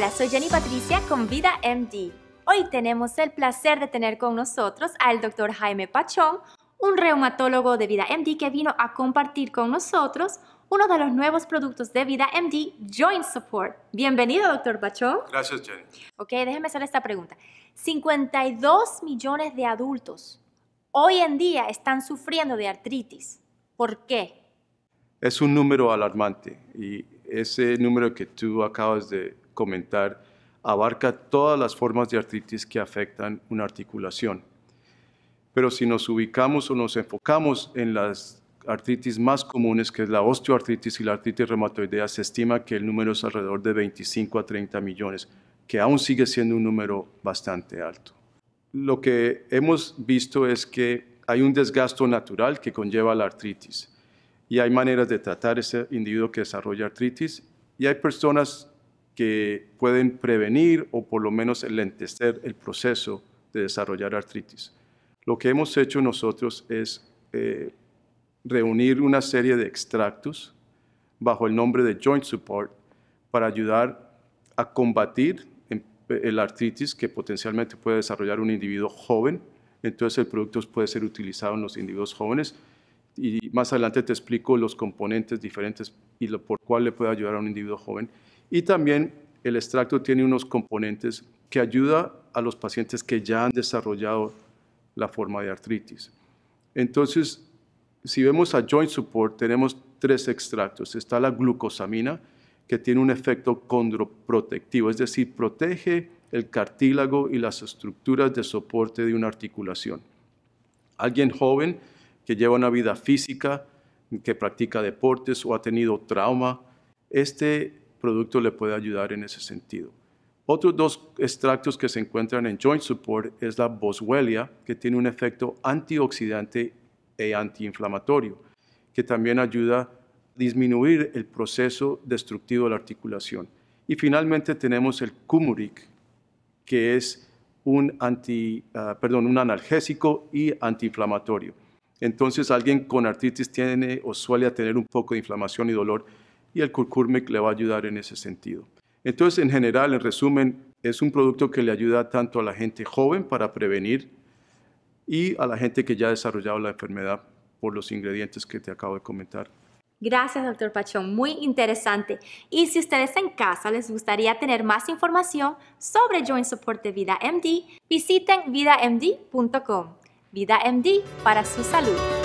Hola, soy Jenny Patricia con Vida MD. Hoy tenemos el placer de tener con nosotros al doctor Jaime Pachón, un reumatólogo de Vida MD que vino a compartir con nosotros uno de los nuevos productos de Vida MD, Joint Support. Bienvenido, doctor Pachón. Gracias, Jenny. Ok, déjeme hacer esta pregunta. 52 millones de adultos hoy en día están sufriendo de artritis. ¿Por qué? Es un número alarmante y ese número que tú acabas de comentar, abarca todas las formas de artritis que afectan una articulación. Pero si nos ubicamos o nos enfocamos en las artritis más comunes, que es la osteoartritis y la artritis reumatoidea, se estima que el número es alrededor de 25 a 30 millones, que aún sigue siendo un número bastante alto. Lo que hemos visto es que hay un desgasto natural que conlleva la artritis y hay maneras de tratar ese individuo que desarrolla artritis y hay personas que pueden prevenir o por lo menos lentecer el proceso de desarrollar artritis. Lo que hemos hecho nosotros es eh, reunir una serie de extractos bajo el nombre de Joint Support para ayudar a combatir em, el artritis que potencialmente puede desarrollar un individuo joven. Entonces el producto puede ser utilizado en los individuos jóvenes y más adelante te explico los componentes diferentes y por cuál le puede ayudar a un individuo joven. Y también el extracto tiene unos componentes que ayuda a los pacientes que ya han desarrollado la forma de artritis. Entonces, si vemos a Joint Support, tenemos tres extractos. Está la glucosamina, que tiene un efecto condroprotectivo, es decir, protege el cartílago y las estructuras de soporte de una articulación. Alguien joven que lleva una vida física, que practica deportes o ha tenido trauma, este producto le puede ayudar en ese sentido. Otros dos extractos que se encuentran en Joint Support es la boswellia, que tiene un efecto antioxidante e antiinflamatorio, que también ayuda a disminuir el proceso destructivo de la articulación. Y finalmente tenemos el Cumuric, que es un, ah, perdón, un analgésico y antiinflamatorio. Entonces alguien con artritis tiene o suele tener un poco de inflamación y dolor y el curcurmic le va a ayudar en ese sentido. Entonces, en general, en resumen, es un producto que le ayuda tanto a la gente joven para prevenir y a la gente que ya ha desarrollado la enfermedad por los ingredientes que te acabo de comentar. Gracias, doctor Pachón. Muy interesante. Y si ustedes en casa les gustaría tener más información sobre Joint Support de Vida MD, visiten vidamd.com. Vida MD para su salud.